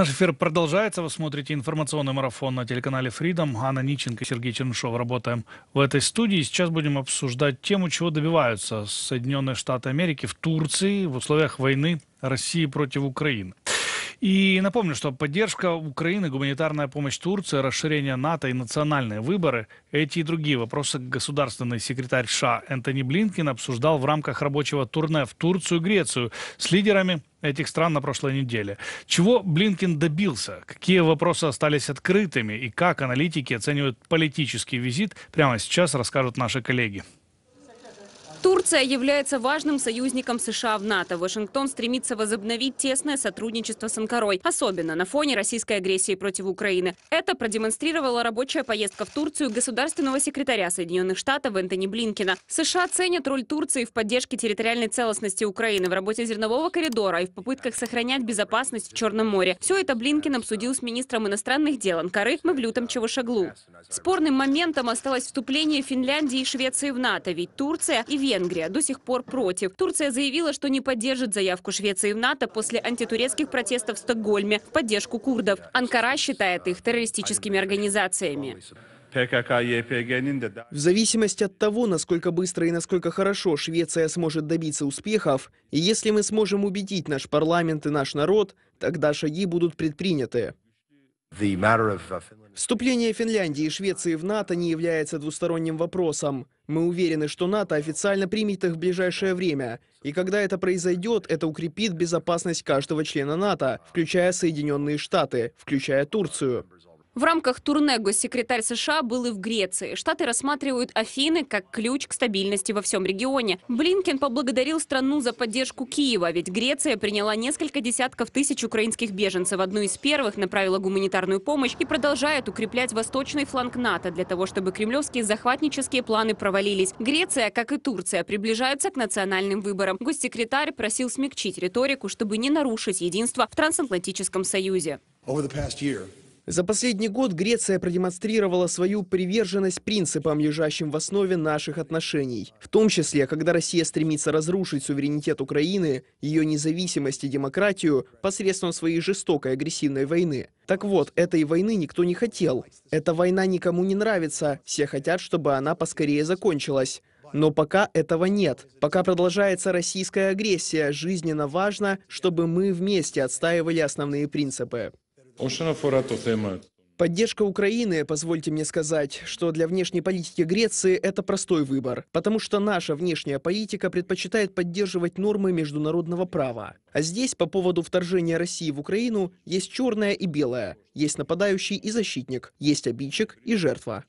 Наш эфир продолжается. Вы смотрите информационный марафон на телеканале Freedom. Анна Ниченко, Сергей Чернышов. Работаем в этой студии. Сейчас будем обсуждать тему, чего добиваются Соединенные Штаты Америки в Турции в условиях войны России против Украины. И напомню, что поддержка Украины, гуманитарная помощь Турции, расширение НАТО и национальные выборы – эти и другие вопросы государственный секретарь США Энтони Блинкин обсуждал в рамках рабочего турне в Турцию и Грецию с лидерами этих стран на прошлой неделе. Чего Блинкин добился? Какие вопросы остались открытыми? И как аналитики оценивают политический визит? Прямо сейчас расскажут наши коллеги. Тур Турция является важным союзником США в НАТО. Вашингтон стремится возобновить тесное сотрудничество с Анкарой, особенно на фоне российской агрессии против Украины. Это продемонстрировала рабочая поездка в Турцию государственного секретаря Соединенных Штатов Энтони Блинкина. США ценят роль Турции в поддержке территориальной целостности Украины, в работе зернового коридора и в попытках сохранять безопасность в Черном море. Все это Блинкин обсудил с министром иностранных дел Анкары Мавлютом Чавушаглу. Спорным моментом осталось вступление Финляндии и Швеции в НАТО, ведь Турция и Венгрия Венгрия до сих пор против. Турция заявила, что не поддержит заявку Швеции в НАТО после антитурецких протестов в Стокгольме в поддержку курдов. Анкара считает их террористическими организациями. В зависимости от того, насколько быстро и насколько хорошо Швеция сможет добиться успехов, и если мы сможем убедить наш парламент и наш народ, тогда шаги будут предприняты. Uh, Вступление Финляндии и Швеции в НАТО не является двусторонним вопросом. Мы уверены, что НАТО официально примет их в ближайшее время, и когда это произойдет, это укрепит безопасность каждого члена НАТО, включая Соединенные Штаты, включая Турцию. В рамках турне госсекретарь США был и в Греции. Штаты рассматривают Афины как ключ к стабильности во всем регионе. Блинкен поблагодарил страну за поддержку Киева, ведь Греция приняла несколько десятков тысяч украинских беженцев. Одну из первых направила гуманитарную помощь и продолжает укреплять восточный фланг НАТО для того, чтобы кремлевские захватнические планы провалились. Греция, как и Турция, приближается к национальным выборам. Госсекретарь просил смягчить риторику, чтобы не нарушить единство в Трансатлантическом Союзе. Over the past year, за последний год Греция продемонстрировала свою приверженность принципам, лежащим в основе наших отношений. В том числе, когда Россия стремится разрушить суверенитет Украины, ее независимость и демократию посредством своей жестокой агрессивной войны. Так вот, этой войны никто не хотел. Эта война никому не нравится, все хотят, чтобы она поскорее закончилась. Но пока этого нет. Пока продолжается российская агрессия, жизненно важно, чтобы мы вместе отстаивали основные принципы. Поддержка Украины, позвольте мне сказать, что для внешней политики Греции это простой выбор, потому что наша внешняя политика предпочитает поддерживать нормы международного права. А здесь по поводу вторжения России в Украину есть черное и белое, есть нападающий и защитник, есть обидчик и жертва.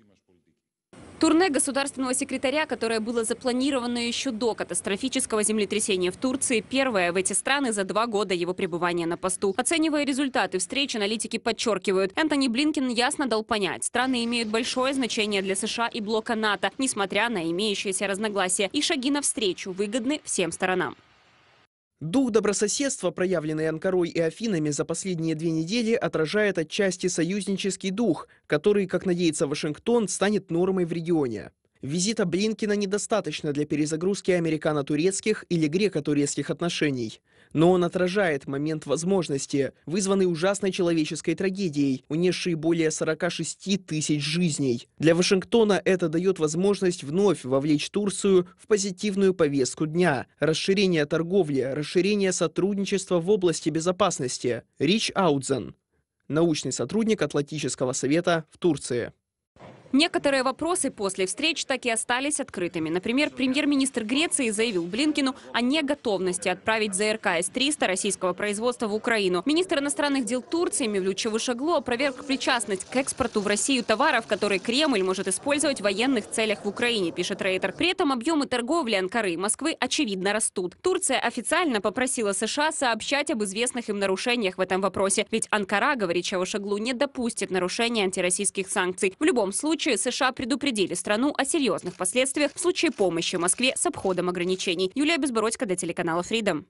Турне государственного секретаря, которое было запланировано еще до катастрофического землетрясения в Турции, первое в эти страны за два года его пребывания на посту. Оценивая результаты встречи, аналитики подчеркивают, Энтони Блинкин ясно дал понять, страны имеют большое значение для США и блока НАТО, несмотря на имеющиеся разногласия, и шаги навстречу выгодны всем сторонам. Дух добрососедства, проявленный Анкарой и Афинами за последние две недели, отражает отчасти союзнический дух, который, как надеется Вашингтон, станет нормой в регионе. Визита Блинкина недостаточно для перезагрузки американо-турецких или греко-турецких отношений. Но он отражает момент возможности, вызванный ужасной человеческой трагедией, унесшей более 46 тысяч жизней. Для Вашингтона это дает возможность вновь вовлечь Турцию в позитивную повестку дня. Расширение торговли, расширение сотрудничества в области безопасности. Рич Аудзен, научный сотрудник Атлантического совета в Турции. Некоторые вопросы после встреч так и остались открытыми. Например, премьер-министр Греции заявил Блинкину о неготовности отправить ЗРК С-300 российского производства в Украину. Министр иностранных дел Турции Мевлют Чавушаглу опроверг причастность к экспорту в Россию товаров, которые Кремль может использовать в военных целях в Украине, пишет Рейтер. При этом объемы торговли Анкары и Москвы очевидно растут. Турция официально попросила США сообщать об известных им нарушениях в этом вопросе. Ведь Анкара, говорит Чавушаглу, не допустит нарушения антироссийских санкций. В любом случае, случае США предупредили страну о серьезных последствиях в случае помощи Москве с обходом ограничений. Юлия Безбородько для телеканала Freedom.